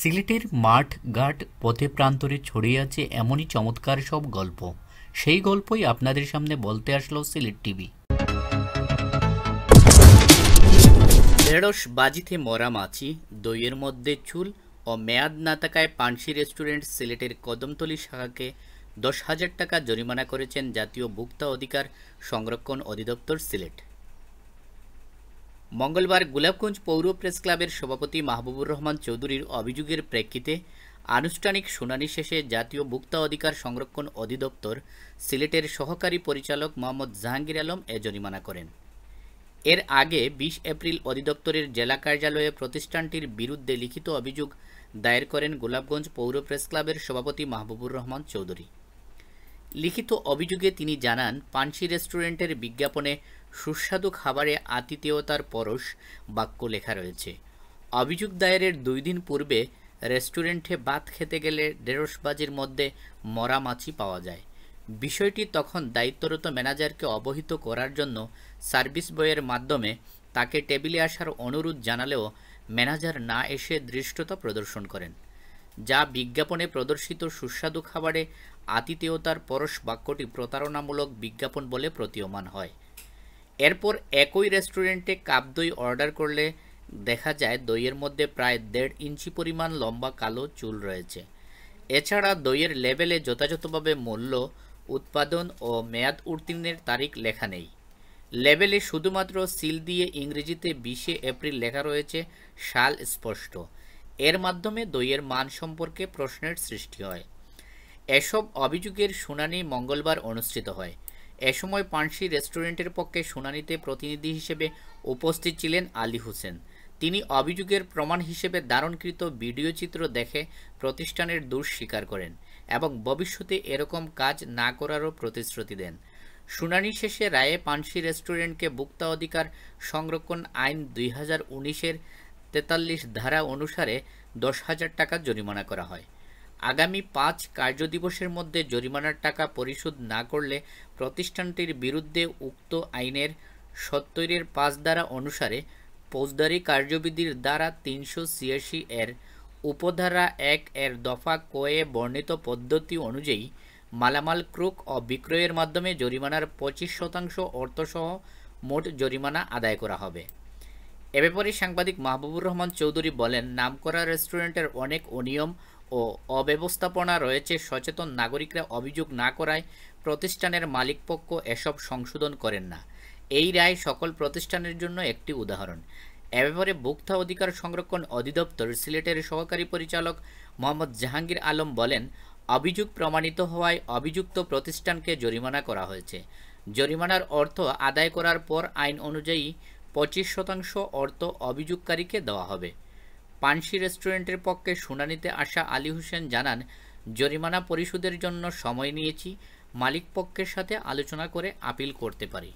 সিলেটের ঘাট পথে প্রান্তরে ছড়িয়ে আছে এমনই চমৎকার সব গল্প সেই গল্পই আপনাদের সামনে বলতে আসলো সিলেট টিভি ঢেঁড়স বাজিতে মরা মাছি দইয়ের মধ্যে চুল ও মেয়াদ না থাকায় পানসি রেস্টুরেন্ট সিলেটের কদমতলি শাখাকে দশ হাজার টাকা জরিমানা করেছেন জাতীয় ভোক্তা অধিকার সংরক্ষণ অধিদপ্তর সিলেট মঙ্গলবার গোলাপগঞ্জ পৌর প্রেস ক্লাবের সভাপতি মাহবুবুর রহমান চৌধুরীর অভিযোগের প্রেক্ষিতে আনুষ্ঠানিক শুনানি শেষে জাতীয় ভোক্তা অধিকার সংরক্ষণ অধিদপ্তর সিলেটের সহকারী পরিচালক মোহাম্মদ জাহাঙ্গীর আলম এ জরিমানা করেন এর আগে ২০ এপ্রিল অধিদপ্তরের জেলা কার্যালয়ে প্রতিষ্ঠানটির বিরুদ্ধে লিখিত অভিযোগ দায়ের করেন গোলাপগঞ্জ পৌর প্রেস ক্লাবের সভাপতি মাহবুবুর রহমান চৌধুরী লিখিত অভিযোগে তিনি জানান পানসি রেস্টুরেন্টের বিজ্ঞাপনে সুস্বাদু খাবারে আতিথেয়তার পরশ বাক্য লেখা রয়েছে অভিযোগ দায়েরের দুই দিন পূর্বে রেস্টুরেন্টে বাত খেতে গেলে বাজির মধ্যে মরা মাছি পাওয়া যায় বিষয়টি তখন দায়িত্বরত ম্যানেজারকে অবহিত করার জন্য সার্ভিস বয়ের মাধ্যমে তাকে টেবিলে আসার অনুরোধ জানালেও ম্যানেজার না এসে দৃষ্টতা প্রদর্শন করেন যা বিজ্ঞাপনে প্রদর্শিত সুস্বাদু খাবারে আতিথেয়তার পরশ বাক্যটি প্রতারণামূলক বিজ্ঞাপন বলে প্রতীয়মান হয় এরপর একই রেস্টুরেন্টে কাপ দই অর্ডার করলে দেখা যায় দইয়ের মধ্যে প্রায় দেড় ইঞ্চি পরিমাণ লম্বা কালো চুল রয়েছে এছাড়া দইয়ের লেভেলে যথাযথভাবে মূল্য উৎপাদন ও মেয়াদ উত্তীর্ণের তারিখ লেখা নেই লেভেলে শুধুমাত্র সিল দিয়ে ইংরেজিতে বিশে এপ্রিল লেখা রয়েছে সাল স্পষ্ট এর মাধ্যমে দইয়ের মান সম্পর্কে প্রশ্নের সৃষ্টি হয় এসব অভিযোগের শুনানি মঙ্গলবার অনুষ্ঠিত হয় এ সময় পানসি রেস্টুরেন্টের পক্ষে শুনানিতে প্রতিনিধি হিসেবে উপস্থিত ছিলেন আলী হোসেন তিনি অভিযোগের প্রমাণ হিসেবে দারণকৃত ভিডিও চিত্র দেখে প্রতিষ্ঠানের দোষ স্বীকার করেন এবং ভবিষ্যতে এরকম কাজ না করারও প্রতিশ্রুতি দেন শুনানি শেষে রায়ে পানসি রেস্টুরেন্টকে ভোক্তা অধিকার সংরক্ষণ আইন দুই হাজার উনিশের তেতাল্লিশ ধারা অনুসারে দশ হাজার টাকা জরিমানা করা হয় আগামী পাঁচ কার্যদিবসের মধ্যে জরিমানার টাকা পরিশোধ না করলে প্রতিষ্ঠানটির বিরুদ্ধে উক্ত আইনের সত্তরের পাঁচ দ্বারা অনুসারে ফৌজদারি কার্যবিধির দ্বারা তিনশো ছিয়াশি এর উপধারা এক এর দফা কয়ে বর্ণিত পদ্ধতি অনুযায়ী মালামাল ক্রুক ও বিক্রয়ের মাধ্যমে জরিমানার পঁচিশ শতাংশ অর্থসহ মোট জরিমানা আদায় করা হবে এ ব্যাপারে সাংবাদিক মাহবুবুর রহমান চৌধুরী বলেন নামকরা রেস্টুরেন্টের অনেক অনিয়ম ও অব্যবস্থাপনা রয়েছে সচেতন নাগরিকরা অভিযোগ না করায় প্রতিষ্ঠানের মালিকপক্ষ এসব সংশোধন করেন না এই রায় সকল প্রতিষ্ঠানের জন্য একটি উদাহরণ এ ব্যাপারে ভোক্তা অধিকার সংরক্ষণ অধিদপ্তর সিলেটের সহকারী পরিচালক মোহাম্মদ জাহাঙ্গীর আলম বলেন অভিযোগ প্রমাণিত হওয়ায় অভিযুক্ত প্রতিষ্ঠানকে জরিমানা করা হয়েছে জরিমানার অর্থ আদায় করার পর আইন অনুযায়ী পঁচিশ শতাংশ অর্থ অভিযোগকারীকে দেওয়া হবে পানসি রেস্টুরেন্টের পক্ষে শুনানিতে আসা আলী হোসেন জানান জরিমানা পরিশোধের জন্য সময় নিয়েছি মালিক পক্ষের সাথে আলোচনা করে আপিল করতে পারি